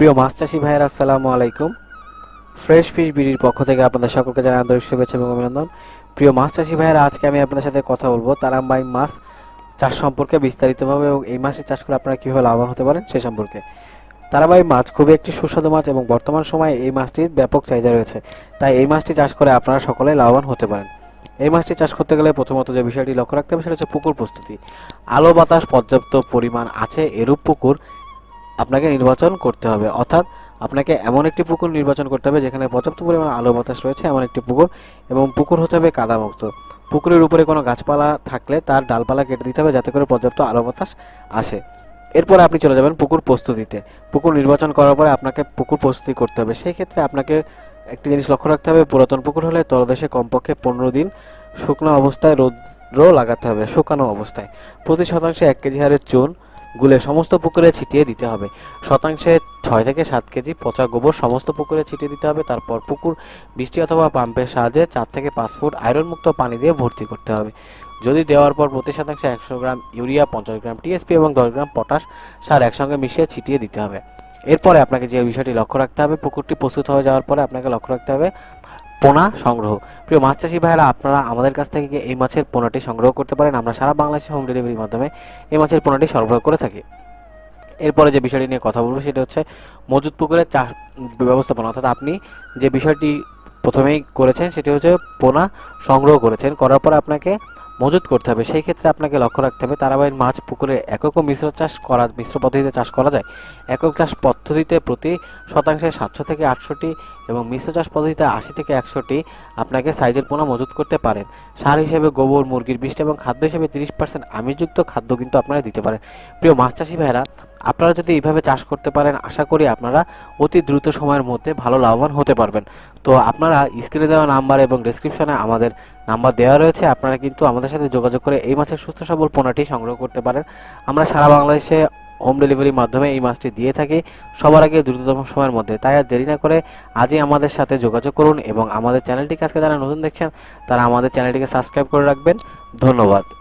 প্রিয় মাছ চাষি ভাইয়ের আসসালামু আলাইকুম ফ্রেশ ফিশ বিড়ির পক্ষ থেকে আপনাদের সকলকে জানাই আন্তরিক শুভেচ্ছা এবং অভিনন্দন প্রিয় মাছ চাষি ভাইয়েরা আজকে আমি আপনাদের সাথে কথা বলবো তারামবাই মাছ চাষ সম্পর্কে বিস্তারিতভাবে এবং এই মাসে চাষ করে আপনারা কীভাবে লাভবান হতে পারেন সে সম্পর্কে তারাবাই মাছ খুবই একটি সুস্বাদু মাছ এবং বর্তমান সময়ে এই মাছটির ব্যাপক চাহিদা রয়েছে তাই এই মাছটি চাষ করে আপনারা সকলে লাভবান হতে পারেন এই মাছটি চাষ করতে গেলে প্রথমত যে বিষয়টি লক্ষ্য রাখতে হবে সেটা হচ্ছে পুকুর প্রস্তুতি আলো বাতাস পর্যাপ্ত পরিমাণ আছে এরূপ পুকুর আপনাকে নির্বাচন করতে হবে অর্থাৎ আপনাকে এমন একটি পুকুর নির্বাচন করতে হবে যেখানে পর্যাপ্ত পরিমাণ আলো বাতাস রয়েছে এমন একটি পুকুর এবং পুকুর হতে হবে কাদামুক্ত পুকুরের উপরে কোনো গাছপালা থাকলে তার ডালপালা কেটে দিতে হবে যাতে করে পর্যাপ্ত আলো বাতাস আসে এরপরে আপনি চলে যাবেন পুকুর প্রস্তুতিতে পুকুর নির্বাচন করার পরে আপনাকে পুকুর প্রস্তুতি করতে হবে সেই ক্ষেত্রে আপনাকে একটি জিনিস লক্ষ্য রাখতে হবে পুরাতন পুকুর হলে তলদেশে কমপক্ষে পনেরো দিন শুকনো অবস্থায় রো লাগাতে হবে শুকানো অবস্থায় প্রতি শতাংশে এক কেজি হারে চুন গুলে সমস্ত পুকুরে ছিটিয়ে দিতে হবে শতাংশে ছয় থেকে সাত কেজি পচা গোবর সমস্ত পুকুরে ছিটিয়ে দিতে হবে তারপর পুকুর বৃষ্টি অথবা পাম্পের সাহায্যে চার থেকে পাঁচ ফুট আয়রনমুক্ত পানি দিয়ে ভর্তি করতে হবে যদি দেওয়ার পর প্রতি শতাংশে একশো গ্রাম ইউরিয়া পঞ্চাশ গ্রাম টিএসপি এবং দশ গ্রাম পটাশ সার একসঙ্গে মিশিয়ে ছিটিয়ে দিতে হবে এরপরে আপনাকে যে বিষয়টি লক্ষ্য রাখতে হবে পুকুরটি প্রস্তুত হয়ে যাওয়ার পরে আপনাকে লক্ষ্য রাখতে হবে পোনা সংগ্রহ প্রিয় মাছ চাষি ভাইয়েরা আপনারা আমাদের কাছ থেকে এই মাছের পোনাটি সংগ্রহ করতে পারেন আমরা সারা বাংলাদেশে হোম ডেলিভারির মাধ্যমে এই মাছের পোনাটি সরবরাহ করে থাকি এরপরে যে বিষয়টি নিয়ে কথা বলবো সেটা হচ্ছে মজুদ পুকুরের চাষ ব্যবস্থাপনা অর্থাৎ আপনি যে বিষয়টি প্রথমেই করেছেন সেটি হচ্ছে পোনা সংগ্রহ করেছেন করার পর আপনাকে মজুত করতে হবে সেই ক্ষেত্রে আপনাকে লক্ষ্য রাখতে হবে তারাবাইয়ের মাছ পুকুরে একক ও মিশ্র চাষ করা মিশ্র পদ্ধতিতে চাষ করা যায় একক চাষ পদ্ধতিতে প্রতি শতাংশে সাতশো থেকে আটশোটি এবং মিশ্র চাষ পদ্ধতিতে আশি থেকে একশোটি আপনাকে সাইজের পোনা মজুত করতে পারেন সার হিসেবে গোবর মুরগির বিষ্ট এবং খাদ্য হিসেবে তিরিশ পার্সেন্ট আমিযুক্ত খাদ্য কিন্তু আপনারা দিতে পারেন প্রিয় মাছ চাষি ভাইরা আপনারা যদি এইভাবে চাষ করতে পারেন আশা করি আপনারা অতি দ্রুত সময়ের মধ্যে ভালো লাভবান হতে পারবেন তো আপনারা স্ক্রিনে দেওয়া নাম্বার এবং ডিসক্রিপশানে আমাদের নাম্বার দেওয়া রয়েছে আপনারা কিন্তু আমাদের সাথে যোগাযোগ করে এই মাছের সুস্থ সবল পোনাটি সংগ্রহ করতে পারেন আমরা সারা বাংলাদেশে হোম ডেলিভারির মাধ্যমে এই মাছটি দিয়ে থাকি সবার আগে দ্রুততম সময়ের মধ্যে তাই আর দেরি না করে আজই আমাদের সাথে যোগাযোগ করুন এবং আমাদের চ্যানেলটিকে আজকে যারা নতুন দেখছেন তারা আমাদের চ্যানেলটিকে সাবস্ক্রাইব করে রাখবেন ধন্যবাদ